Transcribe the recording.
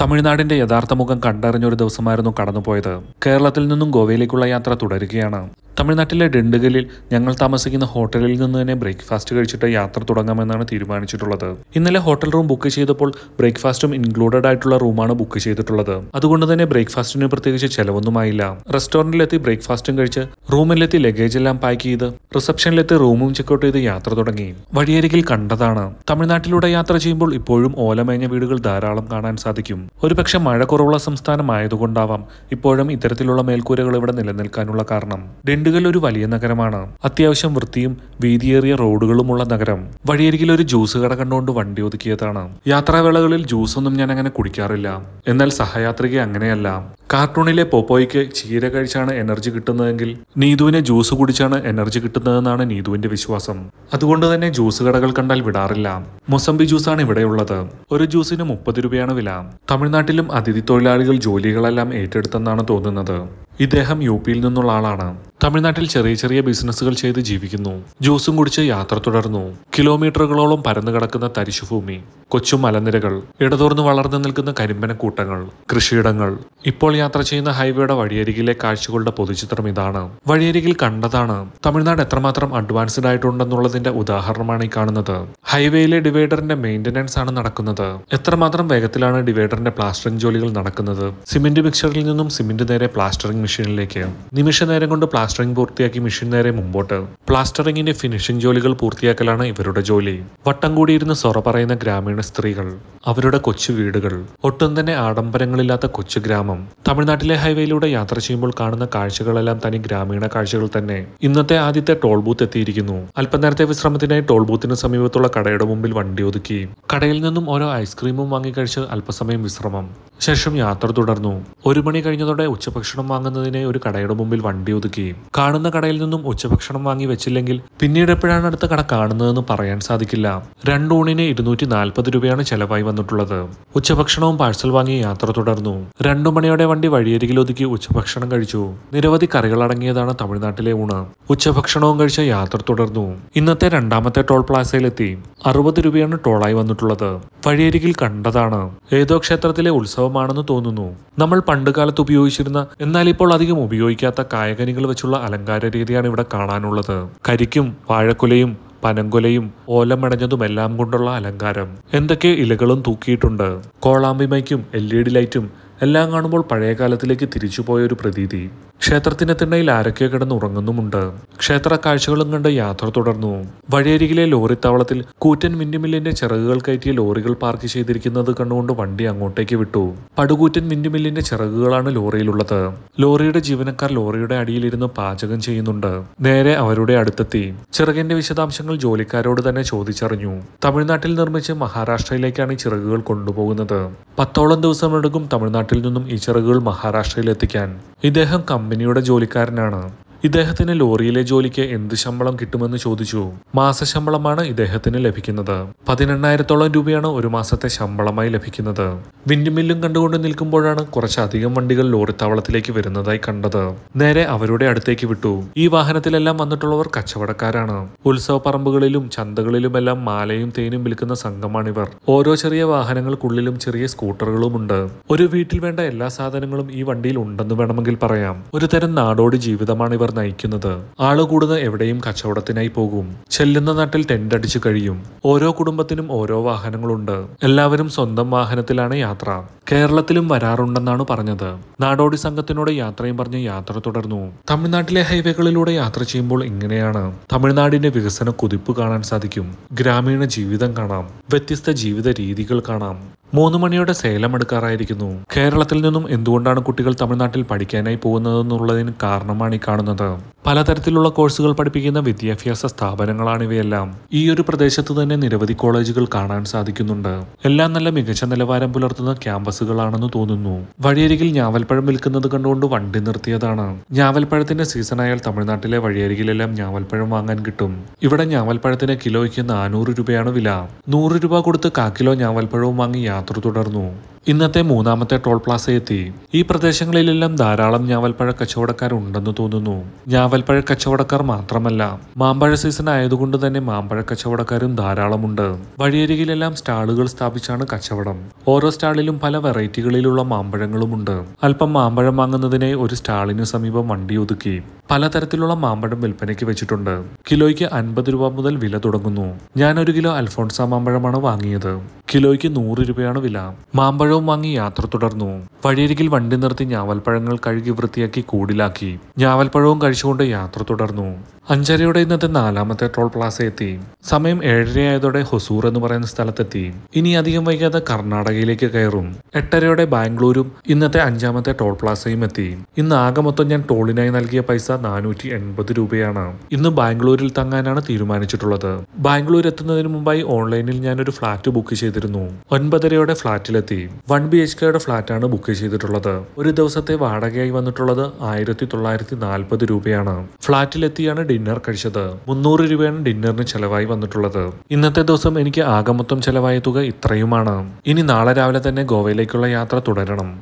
തമിഴ്നാടിന്റെ യഥാർത്ഥ മുഖം കണ്ടറിഞ്ഞൊരു ദിവസമായിരുന്നു കടന്നുപോയത് കേരളത്തിൽ നിന്നും ഗോവയിലേക്കുള്ള യാത്ര തുടരുകയാണ് തമിഴ്നാട്ടിലെ ഡിണ്ടുകലിൽ ഞങ്ങൾ താമസിക്കുന്ന ഹോട്ടലിൽ നിന്ന് തന്നെ ബ്രേക്ക്ഫാസ്റ്റ് കഴിച്ചിട്ട് യാത്ര തുടങ്ങാമെന്നാണ് തീരുമാനിച്ചിട്ടുള്ളത് ഇന്നലെ ഹോട്ടൽ റൂം ബുക്ക് ചെയ്തപ്പോൾ ബ്രേക്ക്ഫാസ്റ്റും ഇൻക്ലൂഡഡ് ആയിട്ടുള്ള റൂമാണ് ബുക്ക് ചെയ്തിട്ടുള്ളത് അതുകൊണ്ട് തന്നെ ബ്രേക്ക്ഫാസ്റ്റിന് പ്രത്യേകിച്ച് ചെലവൊന്നുമായില്ല റെസ്റ്റോറൻറ്റിലെത്തി ബ്രേക്ക്ഫാസ്റ്റും കഴിച്ച് റൂമിലെത്തി ലഗേജ് എല്ലാം പാക്ക് ചെയ്ത് റിസപ്ഷനിലെത്തി റൂമും ചെക്കൗട്ട് ചെയ്ത് യാത്ര തുടങ്ങി വഴിയരികിൽ കണ്ടതാണ് തമിഴ്നാട്ടിലൂടെ യാത്ര ചെയ്യുമ്പോൾ ഇപ്പോഴും ഓലമേഞ്ഞ വീടുകൾ ധാരാളം കാണാൻ സാധിക്കും ഒരുപക്ഷെ മഴ കുറവുള്ള സംസ്ഥാനമായതുകൊണ്ടാവാം ഇപ്പോഴും ഇത്തരത്തിലുള്ള മേൽക്കൂരകൾ ഇവിടെ നിലനിൽക്കാനുള്ള കാരണം ദിണ്ടുഗൽ ഒരു വലിയ നഗരമാണ് അത്യാവശ്യം വൃത്തിയും വീതിയേറിയ റോഡുകളുമുള്ള നഗരം വഴിയരികിൽ ഒരു ജ്യൂസ് കട കണ്ടുകൊണ്ട് വണ്ടി ഒതുക്കിയതാണ് യാത്രാവേളകളിൽ ജ്യൂസൊന്നും ഞാൻ അങ്ങനെ കുടിക്കാറില്ല എന്നാൽ സഹയാത്രിക അങ്ങനെയല്ല കാർട്ടൂണിലെ പോപ്പോയ്ക്ക് ചീര കഴിച്ചാണ് എനർജി കിട്ടുന്നതെങ്കിൽ നീതുവിനെ ജ്യൂസ് കുടിച്ചാണ് എനർജി കിട്ടുന്നതെന്നാണ് നീതുവിന്റെ വിശ്വാസം അതുകൊണ്ട് തന്നെ ജ്യൂസ് കടകൾ കണ്ടാൽ വിടാറില്ല മൊസംബി ജ്യൂസാണ് ഇവിടെയുള്ളത് ഒരു ജ്യൂസിന് മുപ്പത് രൂപയാണ് വില തമിഴ്നാട്ടിലും അതിഥി തൊഴിലാളികൾ ജോലികളെല്ലാം ഏറ്റെടുത്തെന്നാണ് തോന്നുന്നത് ഇദ്ദേഹം യു പിയിൽ നിന്നുള്ള ആളാണ് തമിഴ്നാട്ടിൽ ചെറിയ ചെറിയ ബിസിനസ്സുകൾ ചെയ്ത് ജീവിക്കുന്നു ജ്യൂസും കുടിച്ച് യാത്ര തുടർന്നു കിലോമീറ്ററുകളോളം പരന്നു കിടക്കുന്ന തരിശുഭൂമി കൊച്ചു മലനിരകൾ ഇടതോർന്ന് വളർന്നു നിൽക്കുന്ന കരിമ്പനക്കൂട്ടങ്ങൾ കൃഷിയിടങ്ങൾ ഇപ്പോൾ യാത്ര ചെയ്യുന്ന ഹൈവേയുടെ വഴിയരികിലെ കാഴ്ചകളുടെ പൊതുചിത്രം ഇതാണ് വഴിയരികിൽ കണ്ടതാണ് തമിഴ്നാട് എത്രമാത്രം അഡ്വാൻസ്ഡ് ആയിട്ടുണ്ടെന്നുള്ളതിന്റെ ഉദാഹരണമാണ് ഈ കാണുന്നത് ഹൈവേയിലെ ഡിവൈഡറിന്റെ മെയിന്റനൻസ് ആണ് നടക്കുന്നത് എത്രമാത്രം വേഗത്തിലാണ് ഡിവൈഡറിന്റെ പ്ലാസ്റ്ററിംഗ് ജോലികൾ നടക്കുന്നത് സിമെന്റ് മിക്സറിൽ നിന്നും സിമെന്റ് നേരെ പ്ലാസ്റ്ററിംഗ് മെഷീനിലേക്ക് നിമിഷ നേരം കൊണ്ട് പ്ലാസ്റ്ററിംഗ് പൂർത്തിയാക്കി മിഷൻ നേരെ മുമ്പോട്ട് പ്ലാസ്റ്ററിംഗിന്റെ ഫിനിഷിംഗ് ജോലികൾ പൂർത്തിയാക്കലാണ് ഇവരുടെ ജോലി വട്ടം കൂടിയിരുന്ന് സൊറ പറയുന്ന ഗ്രാമീണ സ്ത്രീകൾ അവരുടെ കൊച്ചു വീടുകൾ ഒട്ടും തന്നെ ആഡംബരങ്ങളില്ലാത്ത കൊച്ചു ഗ്രാമം തമിഴ്നാട്ടിലെ ഹൈവേയിലൂടെ യാത്ര ചെയ്യുമ്പോൾ കാണുന്ന കാഴ്ചകളെല്ലാം തനി ഗ്രാമീണ കാഴ്ചകൾ തന്നെ ഇന്നത്തെ ആദ്യത്തെ ടോൾ ബൂത്ത് എത്തിയിരിക്കുന്നു അല്പനേരത്തെ വിശ്രമത്തിനായി ടോൾ ബൂത്തിന് സമീപത്തുള്ള കടയുടെ മുമ്പിൽ വണ്ടി ഒതുക്കി കടയിൽ നിന്നും ഓരോ ഐസ്ക്രീമും വാങ്ങിക്കഴിച്ച് അല്പസമയം വിശ്രമം ശേഷം യാത്ര തുടർന്നു ഒരു മണി കഴിഞ്ഞതോടെ ഉച്ചഭക്ഷണം വാങ്ങുന്നതിനെ ഒരു കടയുടെ മുമ്പിൽ വണ്ടി ഒതുക്കി കാണുന്ന കടയിൽ നിന്നും ഉച്ചഭക്ഷണം വാങ്ങി വെച്ചില്ലെങ്കിൽ പിന്നീട് എപ്പോഴാണ് അടുത്ത കട കാണുന്നതെന്ന് പറയാൻ സാധിക്കില്ല രണ്ടൂണിന് ഇരുന്നൂറ്റി നാൽപ്പത് രൂപയാണ് ചെലവായി വന്നിട്ടുള്ളത് ഉച്ചഭക്ഷണവും പാഴ്സൽ വാങ്ങി യാത്ര തുടർന്നു രണ്ടു മണിയോടെ വണ്ടി വഴിയരികിൽ ഒതുക്കി ഉച്ചഭക്ഷണം കഴിച്ചു നിരവധി കറികൾ അടങ്ങിയതാണ് തമിഴ്നാട്ടിലെ ഊണ് ഉച്ചഭക്ഷണവും കഴിച്ച യാത്ര തുടർന്നു ഇന്നത്തെ രണ്ടാമത്തെ ടോൾ പ്ലാസയിലെത്തി അറുപത് രൂപയാണ് ടോളായി വന്നിട്ടുള്ളത് വഴിയരികിൽ കണ്ടതാണ് ഏതോ ക്ഷേത്രത്തിലെ ഉത്സവമാണെന്ന് തോന്നുന്നു നമ്മൾ പണ്ടുകാലത്ത് ഉപയോഗിച്ചിരുന്ന എന്നാൽ ഇപ്പോൾ അധികം ഉപയോഗിക്കാത്ത കായകനികൾ വെച്ചുള്ള അലങ്കാര രീതിയാണ് ഇവിടെ കാണാനുള്ളത് കരിക്കും വാഴക്കുലയും പനങ്കുലയും ഓലമടഞ്ഞതുമെല്ലാം കൊണ്ടുള്ള അലങ്കാരം എന്തൊക്കെ ഇലകളും തൂക്കിയിട്ടുണ്ട് കോളാമ്പിമയ്ക്കും എൽ ഇ ഡി ലൈറ്റും എല്ലാം കാണുമ്പോൾ പഴയ കാലത്തിലേക്ക് തിരിച്ചുപോയ ഒരു പ്രതീതി ക്ഷേത്രത്തിന്റെ തിണ്ണയിൽ ആരൊക്കെ കിടന്നുറങ്ങുന്നുമുണ്ട് ക്ഷേത്ര കാഴ്ചകളും കണ്ട് യാത്ര തുടർന്നു വഴിയരികിലെ ലോറിത്താവളത്തിൽ കൂറ്റൻ വിൻഡുമില്ലിന്റെ ചിറകുകൾ കയറ്റിയ ലോറികൾ പാർക്ക് ചെയ്തിരിക്കുന്നത് കണ്ടുകൊണ്ട് വണ്ടി അങ്ങോട്ടേക്ക് വിട്ടു പടുകൂറ്റൻ വിൻഡുമില്ലിന്റെ ചിറകുകളാണ് ലോറിയിലുള്ളത് ലോറിയുടെ ജീവനക്കാർ ലോറിയുടെ അടിയിലിരുന്ന് പാചകം ചെയ്യുന്നുണ്ട് നേരെ അവരുടെ അടുത്തെത്തി ചിറകിന്റെ വിശദാംശങ്ങൾ ജോലിക്കാരോട് തന്നെ ചോദിച്ചറിഞ്ഞു തമിഴ്നാട്ടിൽ നിർമ്മിച്ച് മഹാരാഷ്ട്രയിലേക്കാണ് ഈ ചിറകുകൾ കൊണ്ടുപോകുന്നത് പത്തോളം ദിവസമെടുക്കും തമിഴ്നാട്ടിൽ നിന്നും ഈ ചിറകുകൾ മഹാരാഷ്ട്രയിൽ എത്തിക്കാൻ ഇദ്ദേഹം കമ്പനിയുടെ ജോലിക്കാരനാണ് ഇദ്ദേഹത്തിന് ലോറിയിലെ ജോലിക്ക് എന്ത് ശമ്പളം കിട്ടുമെന്ന് ചോദിച്ചു മാസശമ്പളമാണ് ഇദ്ദേഹത്തിന് ലഭിക്കുന്നത് പതിനെണ്ണായിരത്തോളം രൂപയാണ് ഒരു മാസത്തെ ശമ്പളമായി ലഭിക്കുന്നത് വിൻഡ്മില്ലും കണ്ടുകൊണ്ട് നിൽക്കുമ്പോഴാണ് കുറച്ചധികം വണ്ടികൾ ലോറി താവളത്തിലേക്ക് വരുന്നതായി കണ്ടത് നേരെ അവരുടെ അടുത്തേക്ക് വിട്ടു ഈ വാഹനത്തിലെല്ലാം വന്നിട്ടുള്ളവർ കച്ചവടക്കാരാണ് ഉത്സവ പറമ്പുകളിലും ചന്തകളിലുമെല്ലാം മാലയും തേനും വിൽക്കുന്ന സംഘമാണിവർ ഓരോ ചെറിയ വാഹനങ്ങൾക്കുള്ളിലും ചെറിയ സ്കൂട്ടറുകളുമുണ്ട് ഒരു വീട്ടിൽ വേണ്ട എല്ലാ സാധനങ്ങളും ഈ വണ്ടിയിൽ ഉണ്ടെന്ന് വേണമെങ്കിൽ പറയാം ഒരു തരം നാടോടി ജീവിതമാണ് ഇവർ നയിക്കുന്നത് ആളുകൂടുന്ന എവിടെയും കച്ചവടത്തിനായി പോകും ചെല്ലുന്ന നാട്ടിൽ ടെന്റ് അടിച്ചു കഴിയും ഓരോ കുടുംബത്തിനും ഓരോ വാഹനങ്ങളുണ്ട് എല്ലാവരും സ്വന്തം വാഹനത്തിലാണ് യാത്ര കേരളത്തിലും വരാറുണ്ടെന്നാണ് പറഞ്ഞത് നാടോടി സംഘത്തിനോട് യാത്രയും പറഞ്ഞ് യാത്ര തുടർന്നു തമിഴ്നാട്ടിലെ ഹൈവേകളിലൂടെ യാത്ര ചെയ്യുമ്പോൾ ഇങ്ങനെയാണ് തമിഴ്നാടിന്റെ വികസന കുതിപ്പ് കാണാൻ സാധിക്കും ഗ്രാമീണ ജീവിതം കാണാം വ്യത്യസ്ത ജീവിത രീതികൾ കാണാം മൂന്ന് മണിയുടെ സേലം എടുക്കാറായിരിക്കുന്നു കേരളത്തിൽ നിന്നും എന്തുകൊണ്ടാണ് കുട്ടികൾ തമിഴ്നാട്ടിൽ പഠിക്കാനായി പോകുന്നതെന്നുള്ളതിന് കാരണമാണ് ഈ കാണുന്നത് പലതരത്തിലുള്ള കോഴ്സുകൾ പഠിപ്പിക്കുന്ന വിദ്യാഭ്യാസ സ്ഥാപനങ്ങളാണ് ഇവയെല്ലാം ഈ ഒരു പ്രദേശത്ത് തന്നെ നിരവധി കോളേജുകൾ കാണാൻ സാധിക്കുന്നുണ്ട് എല്ലാം നല്ല മികച്ച നിലവാരം പുലർത്തുന്ന ക്യാമ്പസുകളാണെന്ന് തോന്നുന്നു വഴിയരികിൽ ഞാവൽപ്പഴം വിൽക്കുന്നത് കണ്ടുകൊണ്ട് വണ്ടി നിർത്തിയതാണ് ഞാവൽപ്പഴത്തിന്റെ സീസണായാൽ തമിഴ്നാട്ടിലെ വഴിയരികിലെല്ലാം ഞാവൽപ്പഴം വാങ്ങാൻ കിട്ടും ഇവിടെ ഞാവൽപ്പഴത്തിന് കിലോയ്ക്ക് നാനൂറ് രൂപയാണ് വില നൂറ് രൂപ കൊടുത്ത് കാക്കിലോ ഞാവൽപ്പഴവും വാങ്ങി യാത്ര തുടർന്നു ഇന്നത്തെ മൂന്നാമത്തെ ടോൾ പ്ലാസയെത്തി ഈ പ്രദേശങ്ങളിലെല്ലാം ധാരാളം ഞാവൽപ്പഴ കച്ചവടക്കാരുണ്ടെന്ന് തോന്നുന്നു ഞാവൽപ്പഴ കച്ചവടക്കാർ മാത്രമല്ല മാമ്പഴ സീസൺ ആയതുകൊണ്ട് തന്നെ മാമ്പഴ കച്ചവടക്കാരും ധാരാളമുണ്ട് വഴിയരികിലെല്ലാം സ്റ്റാളുകൾ സ്ഥാപിച്ചാണ് കച്ചവടം ഓരോ സ്റ്റാളിലും പല വെറൈറ്റികളിലുള്ള മാമ്പഴങ്ങളുമുണ്ട് അല്പം മാമ്പഴം വാങ്ങുന്നതിനെ ഒരു സ്റ്റാളിനു സമീപം വണ്ടി ഒതുക്കി പലതരത്തിലുള്ള മാമ്പഴം വിൽപ്പനയ്ക്ക് വെച്ചിട്ടുണ്ട് കിലോയ്ക്ക് അൻപത് രൂപ മുതൽ വില തുടങ്ങുന്നു ഞാനൊരു കിലോ അൽഫോൺസ മാമ്പഴമാണ് വാങ്ങിയത് കിലോയ്ക്ക് നൂറ് രൂപയാണ് വില മാമ്പഴവും വാങ്ങി യാത്ര തുടർന്നു വഴിയരികിൽ വണ്ടി നിർത്തി ഞാവൽപ്പഴങ്ങൾ കഴുകി വൃത്തിയാക്കി കൂടിലാക്കി ഞാവൽപ്പഴവും കഴിച്ചുകൊണ്ട് യാത്ര തുടർന്നു അഞ്ചരയോടെ ഇന്നത്തെ നാലാമത്തെ ടോൾ പ്ലാസ എത്തി സമയം ഏഴരയായതോടെ ഹൊസൂർ എന്ന് പറയുന്ന സ്ഥലത്തെത്തി ഇനി അധികം വൈകാതെ കർണാടകയിലേക്ക് കയറും എട്ടരയോടെ ബാംഗ്ലൂരും ഇന്നത്തെ അഞ്ചാമത്തെ ടോൾ പ്ലാസയും എത്തി ഇന്ന് ആകെ മൊത്തം ഞാൻ ടോളിനായി നൽകിയ പൈസ നാനൂറ്റി എൺപത് രൂപയാണ് ഇന്ന് ബാംഗ്ലൂരിൽ തങ്ങാനാണ് തീരുമാനിച്ചിട്ടുള്ളത് ബാംഗ്ലൂർ എത്തുന്നതിന് മുമ്പായി ഓൺലൈനിൽ ഞാനൊരു ഫ്ലാറ്റ് ബുക്ക് ചെയ്തു ചെയ്തിരുന്നു ഒൻപതരയോടെ ഫ്ളാറ്റിലെത്തി വൺ ബി എച്ച് കെയുടെ ഫ്ളാറ്റാണ് ബുക്ക് ചെയ്തിട്ടുള്ളത് ഒരു ദിവസത്തെ വാടകയായി വന്നിട്ടുള്ളത് ആയിരത്തി തൊള്ളായിരത്തി നാൽപ്പത് രൂപയാണ് ഫ്ളാറ്റിലെത്തിയാണ് ഡിന്നർ കഴിച്ചത് മുന്നൂറ് രൂപയാണ് ഡിന്നറിന് ചെലവായി വന്നിട്ടുള്ളത് ഇന്നത്തെ ദിവസം എനിക്ക് ആകെ മൊത്തം ചെലവായ തുക ഇത്രയുമാണ് ഇനി നാളെ രാവിലെ തന്നെ ഗോവയിലേക്കുള്ള യാത്ര തുടരണം